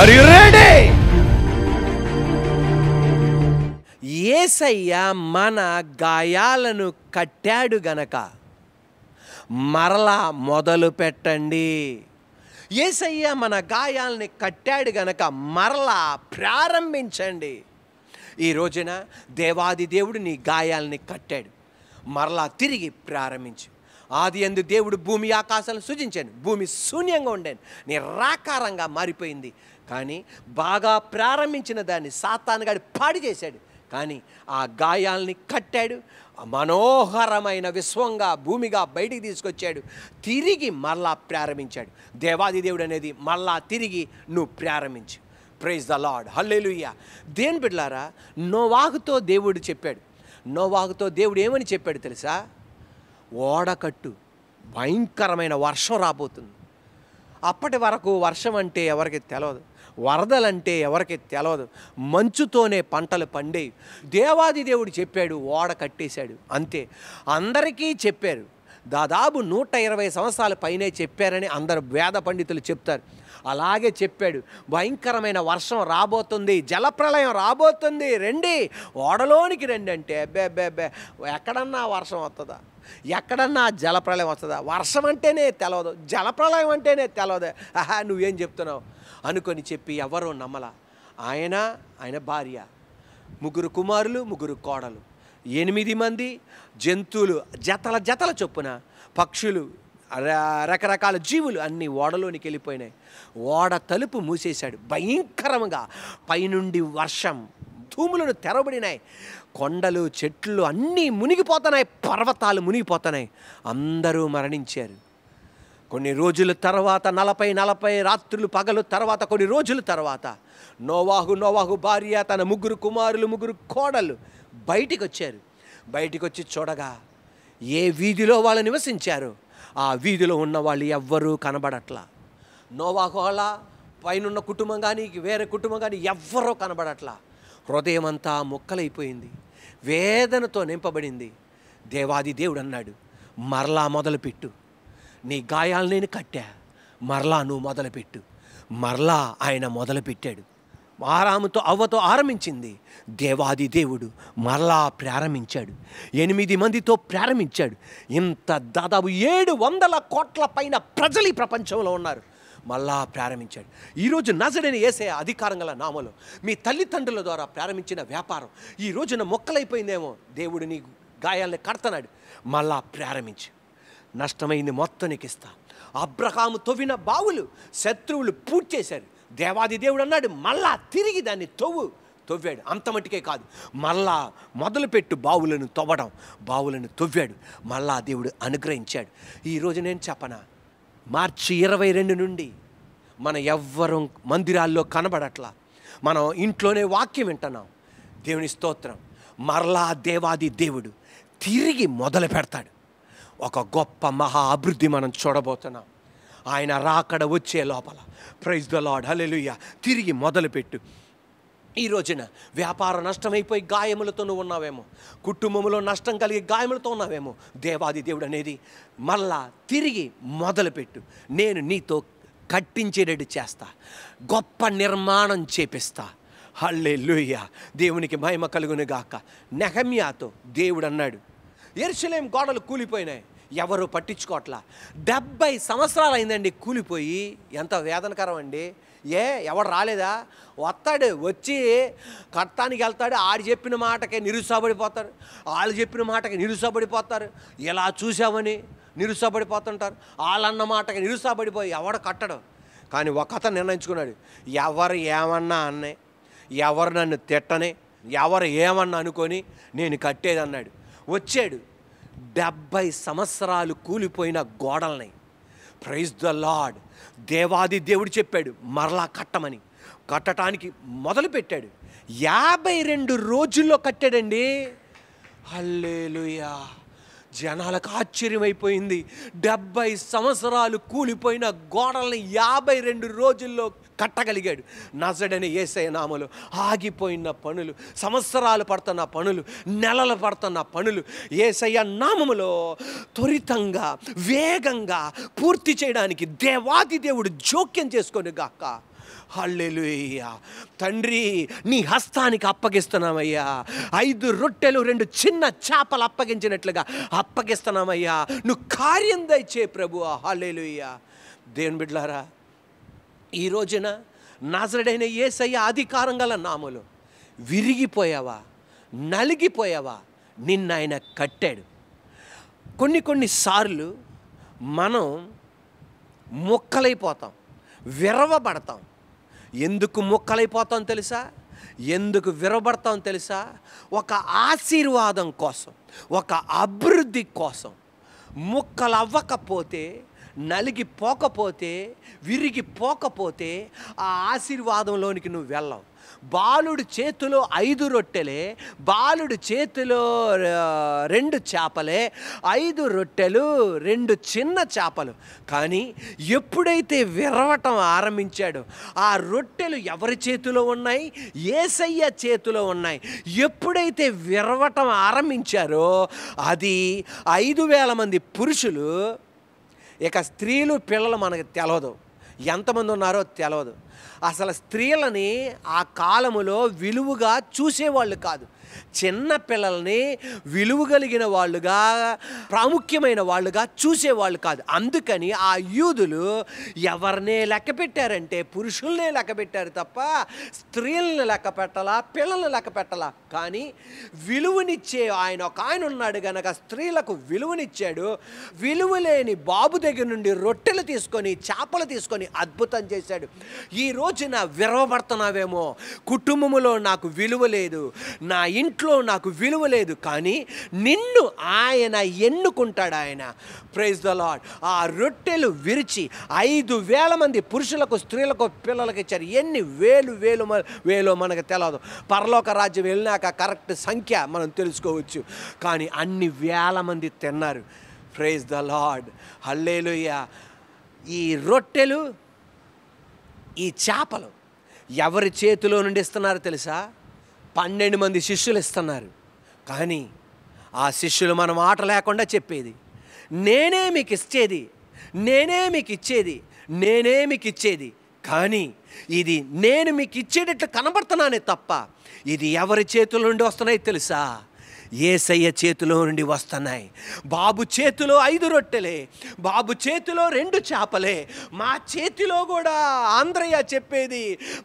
are you ఏసయ్య మన గాయాలను కట్టాడు గనక మరలా మొదలు పెట్టండి ఏసయ్య మన గాయాలని కట్టాడు గనక మరలా ప్రారంభించండి ఈ రోజున దేవాది దేవుడు నీ గాయాలని కట్టాడు మరలా తిరిగి ప్రారంభించు ఆది ఎందు దేవుడు భూమి ఆకాశాలను సృజించాను భూమి శూన్యంగా ఉండేది నిరాకారంగా మారిపోయింది కానీ బాగా ప్రారంభించిన దాన్ని సాతానుగాడి పాడి చేశాడు కానీ ఆ గాయాల్ని కట్టాడు మనోహరమైన విశ్వంగా భూమిగా బయటికి తీసుకొచ్చాడు తిరిగి మళ్ళా ప్రారంభించాడు దేవాది దేవుడు అనేది మళ్ళా తిరిగి నువ్వు ప్రారంభించు ప్రైజ్ ద లాడ్ హల్లెలుయ్య దేని బిడ్డలారా నోవాగుతో దేవుడు చెప్పాడు నోవాగుతో దేవుడు ఏమని చెప్పాడు తెలుసా ఓడకట్టు భయంకరమైన వర్షం రాబోతుంది అప్పటి వరకు వర్షం అంటే ఎవరికి తెలియదు వరదలంటే ఎవరికి తెలియదు మంచుతోనే పంటలు పండేవి దేవాది దేవుడు చెప్పాడు ఓడ కట్టేశాడు అంతే అందరికీ చెప్పారు దాదాపు నూట ఇరవై సంవత్సరాల పైనే చెప్పారని అందరు వేద పండితులు చెప్తారు అలాగే చెప్పాడు భయంకరమైన వర్షం రాబోతుంది జలప్రలయం రాబోతుంది రండి ఓడలోనికి రండి అంటే అబ్బే అబ్బే అబ్బే ఎక్కడన్నా వర్షం వస్తుందా ఎక్కడన్నా జలప్రలయం వస్తుందా వర్షం అంటేనే తెలవదు జలప్రలయం అంటేనే తెలవదు ఆహా నువ్వేం చెప్తున్నావు అనుకొని చెప్పి ఎవరో నమ్మల ఆయన ఆయన భార్య ముగ్గురు కుమారులు ముగ్గురు కోడలు ఎనిమిది మంది జంతువులు జతల జతల చొప్పున పక్షులు రకరకాల జీవులు అన్ని ఓడలోనికి వెళ్ళిపోయినాయి ఓడ తలుపు మూసేశాడు భయంకరంగా పైనుండి వర్షం ధూములను తెరబడినాయి కొండలు చెట్లు అన్నీ మునిగిపోతున్నాయి పర్వతాలు మునిగిపోతున్నాయి అందరూ మరణించారు కొన్ని రోజుల తర్వాత నలభై నలభై రాత్రులు పగలు తర్వాత కొన్ని రోజుల తర్వాత నోవాహు నోవాహు భార్య తన ముగ్గురు కుమారులు ముగ్గురు కోడలు బయటికి వచ్చారు బయటికి వచ్చి చూడగా ఏ వీధిలో వాళ్ళు నివసించారు ఆ వీధిలో ఉన్న వాళ్ళు ఎవ్వరూ కనబడట్లా నోవాహు అలా పైనున్న కుటుంబం కానీ వేరే కుటుంబం కానీ ఎవ్వరూ కనబడట్లా హృదయమంతా ముక్కలైపోయింది వేదనతో నింపబడింది దేవాది దేవుడు అన్నాడు మరలా మొదలుపెట్టు నీ గాయాలు నేను కట్టా మరలా నువ్వు మొదలుపెట్టు మరలా ఆయన మొదలుపెట్టాడు ఆరాముతో అవ్వతో ఆరంభించింది దేవాది దేవుడు మరలా ప్రారంభించాడు ఎనిమిది మందితో ప్రారంభించాడు ఇంత దాదాపు ఏడు వందల కోట్ల పైన ప్రజలు ఈ ప్రపంచంలో ఉన్నారు మళ్ళా ప్రారంభించాడు ఈరోజు నజడని వేసే అధికారం గల నామలు మీ తల్లిదండ్రుల ద్వారా ప్రారంభించిన వ్యాపారం ఈ రోజున మొక్కలైపోయిందేమో దేవుడు నీ గాయాలని కడతనాడు మళ్ళా ప్రారంభించి నష్టమైంది మొత్తం నీకు ఇస్తా అబ్రహాము తవ్విన బావులు శత్రువులు చేశారు దేవాది దేవుడు అన్నాడు మళ్ళా తిరిగి దాన్ని తొవ్వు తొవ్వాడు అంత మటుకే కాదు మళ్ళా మొదలుపెట్టు బావులను తవ్వడం బావులను తవ్వాడు మళ్ళా దేవుడు అనుగ్రహించాడు ఈరోజు నేను చెప్పనా మార్చి ఇరవై రెండు నుండి మన ఎవ్వరం మందిరాల్లో కనబడట్లా మనం ఇంట్లోనే వాక్యం వింటున్నాం దేవుని స్తోత్రం మరలా దేవాది దేవుడు తిరిగి మొదలు పెడతాడు ఒక గొప్ప మహా అభివృద్ధి మనం చూడబోతున్నాం ఆయన రాకడ వచ్చే లోపల ప్రైజ్ ద లాడ్ హలెలుయ్య తిరిగి మొదలుపెట్టు ఈ రోజున వ్యాపార నష్టమైపోయి గాయములతో ఉన్నావేమో కుటుంబంలో నష్టం కలిగి గాయములతో ఉన్నావేమో దేవాది దేవుడు అనేది మళ్ళా తిరిగి మొదలుపెట్టు నేను నీతో కట్టించేటట్టు చేస్తా గొప్ప నిర్మాణం చేపిస్తా హల్లే లూయ దేవునికి మహిమ గాక నెహమ్యాతో దేవుడు అన్నాడు ఎరుసలేం గోడలు కూలిపోయినాయి ఎవరు పట్టించుకోవట్లా డెబ్బై సంవత్సరాలు అయిందండి కూలిపోయి ఎంత వేదనకరం అండి ఏ ఎవడు రాలేదా వస్తాడు వచ్చి కట్టానికి వెళ్తాడు ఆడు చెప్పిన మాటకి నిరుత్సాహపడిపోతారు వాళ్ళు చెప్పిన మాటకి నిరుత్సాహపడిపోతారు ఇలా చూసావని నిరుత్సాహపడిపోతుంటారు వాళ్ళన్న మాటకి నిరుత్సాహపడిపోయి ఎవడు కట్టడం కానీ ఒక అతను నిర్ణయించుకున్నాడు ఎవరు ఏమన్నా అన్నే ఎవరు నన్ను తిట్టని ఎవరు ఏమన్నా అనుకొని నేను కట్టేది అన్నాడు వచ్చాడు డెబ్భై సంవత్సరాలు కూలిపోయిన గోడలని ప్రైజ్ ద లాడ్ దేవాది దేవుడు చెప్పాడు మరలా కట్టమని కట్టడానికి మొదలుపెట్టాడు యాభై రెండు రోజుల్లో కట్టాడండి హల్లేలుయా జనాలకు ఆశ్చర్యమైపోయింది డెబ్బై సంవత్సరాలు కూలిపోయిన గోడల్ని యాభై రెండు రోజుల్లో కట్టగలిగాడు నజడని ఏసే నామలు ఆగిపోయిన పనులు సంవత్సరాలు పడుతున్న పనులు నెలలు పడుతున్న పనులు ఏసయ్య నామములో త్వరితంగా వేగంగా పూర్తి చేయడానికి దేవాది దేవుడు జోక్యం చేసుకొని గాక హల్లెలుయ్యా తండ్రి నీ హస్తానికి అప్పగిస్తున్నామయ్యా ఐదు రొట్టెలు రెండు చిన్న చేపలు అప్పగించినట్లుగా అప్పగిస్తున్నామయ్యా నువ్వు కార్యం దయచే ప్రభు హల్లెలుయ్యా దేవుని బిడ్లారా ఈ రోజున నాజరుడైన ఏసయ్య అధికారం గల నాములు విరిగిపోయావా నలిగిపోయావా నిన్న ఆయన కట్టాడు కొన్ని కొన్ని సార్లు మనం మొక్కలైపోతాం విరవబడతాం ఎందుకు మొక్కలైపోతాం తెలుసా ఎందుకు విరవబడతాం తెలుసా ఒక ఆశీర్వాదం కోసం ఒక అభివృద్ధి కోసం ముక్కలు అవ్వకపోతే నలిగి పోకపోతే విరిగి పోకపోతే ఆ ఆశీర్వాదంలోనికి నువ్వు వెళ్ళవు బాలుడి చేతిలో ఐదు రొట్టెలే బాలుడి చేతిలో రెండు చేపలే ఐదు రొట్టెలు రెండు చిన్న చేపలు కానీ ఎప్పుడైతే విరవటం ఆరంభించాడో ఆ రొట్టెలు ఎవరి చేతిలో ఉన్నాయి ఏసయ్య చేతిలో ఉన్నాయి ఎప్పుడైతే విరవటం ఆరంభించారో అది ఐదు వేల మంది పురుషులు ఇక స్త్రీలు పిల్లలు మనకు తెలవదు ఎంతమంది ఉన్నారో తెలవదు అసలు స్త్రీలని ఆ కాలములో విలువగా చూసేవాళ్ళు కాదు చిన్న పిల్లల్ని విలువ కలిగిన వాళ్ళుగా ప్రాముఖ్యమైన వాళ్ళుగా చూసేవాళ్ళు కాదు అందుకని ఆ యూదులు ఎవరినే లెక్క పెట్టారంటే పురుషుల్నే లెక్క పెట్టారు తప్ప స్త్రీలను లెక్క పెట్టాలా పిల్లల్ని లెక్క పెట్టాలా కానీ విలువనిచ్చే ఆయన ఒక ఆయన ఉన్నాడు గనక స్త్రీలకు విలువనిచ్చాడు విలువ లేని బాబు దగ్గర నుండి రొట్టెలు తీసుకొని చేపలు తీసుకొని అద్భుతం చేశాడు ఈ రోజున విరవబడుతున్నావేమో కుటుంబంలో నాకు విలువ లేదు నా ఇంట్లో నాకు విలువ లేదు కానీ నిన్ను ఆయన ఎన్నుకుంటాడు ఆయన ప్రైజ్ ద లాడ్ ఆ రొట్టెలు విరిచి ఐదు వేల మంది పురుషులకు స్త్రీలకు పిల్లలకు ఇచ్చారు ఎన్ని వేలు వేలు వేలో మనకు తెలియదు పరలోక రాజ్యం వెళ్ళినాక కరెక్ట్ సంఖ్య మనం తెలుసుకోవచ్చు కానీ అన్ని వేల మంది తిన్నారు ప్రైజ్ ద లాడ్ హల్లేలుయ్య ఈ రొట్టెలు ఈ చేపలు ఎవరి చేతిలో నుండి ఇస్తున్నారు తెలుసా పన్నెండు మంది శిష్యులు ఇస్తున్నారు కానీ ఆ శిష్యులు మనం ఆట లేకుండా చెప్పేది నేనే మీకు ఇచ్చేది నేనే మీకు ఇచ్చేది నేనే మీకు ఇచ్చేది కానీ ఇది నేను మీకు ఇచ్చేటట్లు కనబడుతున్నానే తప్ప ఇది ఎవరి చేతుల నుండి వస్తున్నాయి తెలుసా ఏసయ్య చేతిలో నుండి వస్తున్నాయి బాబు చేతిలో ఐదు రొట్టెలే బాబు చేతిలో రెండు చేపలే మా చేతిలో కూడా ఆంధ్రయ్య చెప్పేది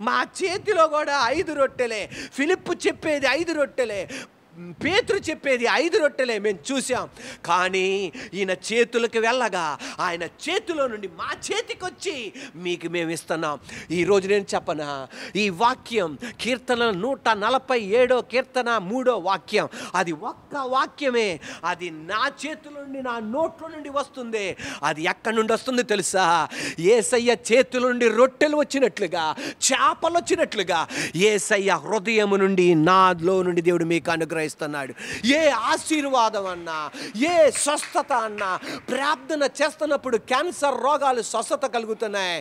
మా చేతిలో కూడా ఐదు రొట్టెలే ఫిలిప్ చెప్పేది ఐదు రొట్టెలే పేతురు చెప్పేది ఐదు రొట్టెలే మేము చూసాం కానీ ఈయన చేతులకు వెళ్ళగా ఆయన చేతిలో నుండి మా చేతికి వచ్చి మీకు మేము ఇస్తున్నాం ఈరోజు నేను చెప్పనా ఈ వాక్యం కీర్తన నూట నలభై ఏడో కీర్తన మూడో వాక్యం అది ఒక్క వాక్యమే అది నా చేతుల నుండి నా నోట్లో నుండి వస్తుంది అది ఎక్కడి నుండి వస్తుంది తెలుసా ఏసయ్య చేతుల నుండి రొట్టెలు వచ్చినట్లుగా చేపలు వచ్చినట్లుగా ఏసయ్య హృదయం నుండి నాలో నుండి దేవుడు మీకు అనుగ్రహం అనుగ్రహిస్తున్నాడు ఏ ఆశీర్వాదం అన్నా ఏ స్వస్థత అన్నా ప్రార్థన చేస్తున్నప్పుడు క్యాన్సర్ రోగాలు స్వస్థత కలుగుతున్నాయి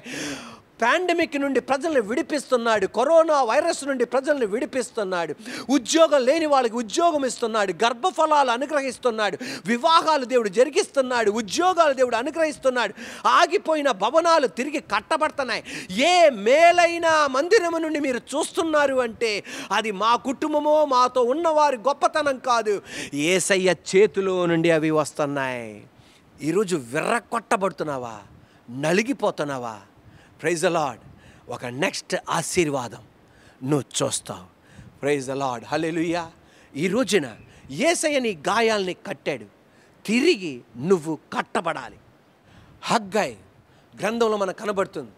పాండమిక్ నుండి ప్రజలను విడిపిస్తున్నాడు కరోనా వైరస్ నుండి ప్రజలను విడిపిస్తున్నాడు ఉద్యోగం లేని వాళ్ళకి ఉద్యోగం ఇస్తున్నాడు గర్భఫలాలు అనుగ్రహిస్తున్నాడు వివాహాలు దేవుడు జరిగిస్తున్నాడు ఉద్యోగాలు దేవుడు అనుగ్రహిస్తున్నాడు ఆగిపోయిన భవనాలు తిరిగి కట్టబడుతున్నాయి ఏ మేలైన మందిరము నుండి మీరు చూస్తున్నారు అంటే అది మా కుటుంబమో మాతో ఉన్నవారి గొప్పతనం కాదు ఏసయ్య చేతిలో నుండి అవి వస్తున్నాయి ఈరోజు విర్రకొట్టబడుతున్నావా నలిగిపోతున్నావా ప్రైజ్ అలాడ్ ఒక నెక్స్ట్ ఆశీర్వాదం నువ్వు చూస్తావు ప్రైజ్ అలాడ్ హలెలుయ్యా ఈ రోజున ఏసయని గాయాల్ని కట్టాడు తిరిగి నువ్వు కట్టబడాలి హగ్గాయ్ గ్రంథంలో మనకు కనబడుతుంది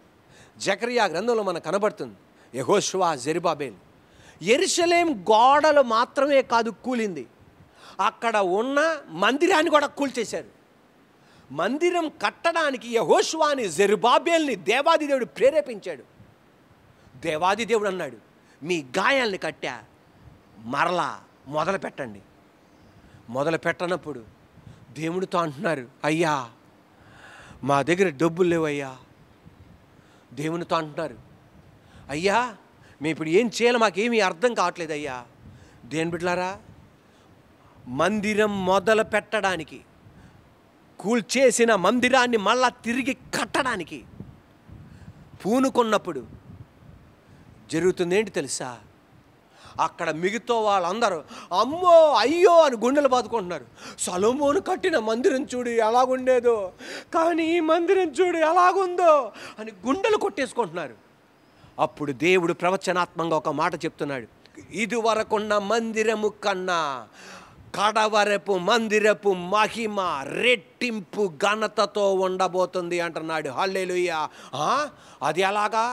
జకరియా గ్రంథంలో మనకు కనబడుతుంది యహోష్వా జెరిబాబేల్ ఎరుసలేం గోడలు మాత్రమే కాదు కూలింది అక్కడ ఉన్న మందిరాన్ని కూడా కూల్చేశారు మందిరం కట్టడానికి యహోష్వాని జెరుబాబేల్ని దేవాది దేవుడు ప్రేరేపించాడు దేవాది దేవుడు అన్నాడు మీ గాయాల్ని కట్టా మరలా మొదలు పెట్టండి మొదలు పెట్టనప్పుడు దేవుడితో అంటున్నారు అయ్యా మా దగ్గర డబ్బులు లేవయ్యా దేవునితో అంటున్నారు అయ్యా మేము ఇప్పుడు ఏం చేయాలి మాకేమీ అర్థం కావట్లేదు అయ్యా దేని బిడ్డలారా మందిరం మొదలు పెట్టడానికి కూల్చేసిన మందిరాన్ని మళ్ళా తిరిగి కట్టడానికి పూనుకున్నప్పుడు జరుగుతుందేంటి తెలుసా అక్కడ మిగతా వాళ్ళందరూ అమ్మో అయ్యో అని గుండెలు బాదుకుంటున్నారు సలోమోను కట్టిన మందిరం చూడు ఎలాగుండేదో కానీ ఈ మందిరం చూడు ఎలాగుందో అని గుండెలు కొట్టేసుకుంటున్నారు అప్పుడు దేవుడు ప్రవచనాత్మంగా ఒక మాట చెప్తున్నాడు ఇది వరకున్న మందిరము కన్నా కడవరపు మందిరపు మహిమ రెట్టింపు ఘనతతో ఉండబోతుంది అంటున్నాడు హల్లెలుయ్య అది ఎలాగా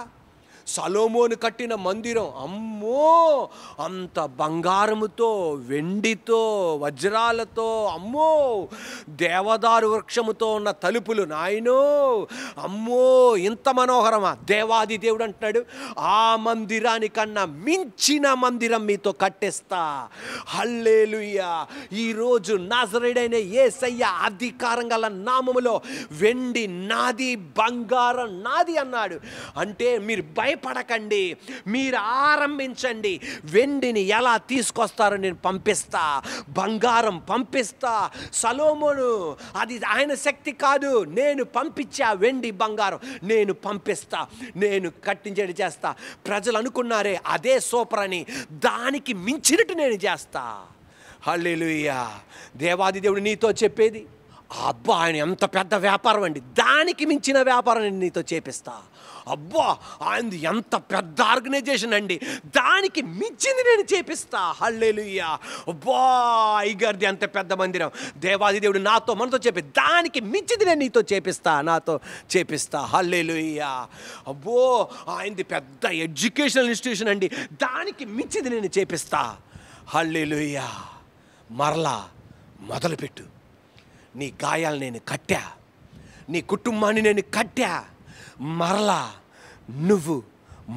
సలోమోను కట్టిన మందిరం అమ్మో అంత బంగారముతో వెండితో వజ్రాలతో అమ్మో దేవదారు వృక్షముతో ఉన్న తలుపులు నాయనో అమ్మో ఇంత మనోహరమా దేవాది దేవుడు అంటున్నాడు ఆ మందిరానికన్నా మించిన మందిరం మీతో కట్టేస్తా హల్లేలుయ్యా ఈరోజు నాజరేడైన ఏసయ్య అధికారం గల నామములో వెండి నాది బంగారం నాది అన్నాడు అంటే మీరు భయం భయపడకండి మీరు ఆరంభించండి వెండిని ఎలా తీసుకొస్తారో నేను పంపిస్తా బంగారం పంపిస్తా సలోమును అది ఆయన శక్తి కాదు నేను పంపించా వెండి బంగారం నేను పంపిస్తా నేను కట్టించేది చేస్తా ప్రజలు అనుకున్నారే అదే సూపర్ అని దానికి మించినట్టు నేను చేస్తా హల్లెలుయ్యా దేవాది దేవుడు నీతో చెప్పేది అబ్బా ఆయన ఎంత పెద్ద వ్యాపారం అండి దానికి మించిన వ్యాపారం నేను నీతో చేపిస్తా అబ్బా ఆయనది ఎంత పెద్ద ఆర్గనైజేషన్ అండి దానికి మించింది నేను చేపిస్తా హల్లేలుయ్యా అబ్బా ఐగర్ది ఎంత పెద్ద మందిరం దేవాదిదేవుడు నాతో మనతో చెప్పి దానికి మించింది నేను నీతో చేపిస్తా నాతో చేపిస్తా హల్లేలుయ్యా అబ్బో ఆయనది పెద్ద ఎడ్యుకేషనల్ ఇన్స్టిట్యూషన్ అండి దానికి మించింది నేను చేపిస్తా హల్లేలుయ్యా మరలా మొదలుపెట్టు నీ గాయాలు నేను కట్టా నీ కుటుంబాన్ని నేను కట్టా మరలా నువ్వు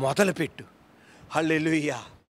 మొదలుపెట్టు హల్లెలుయ్యా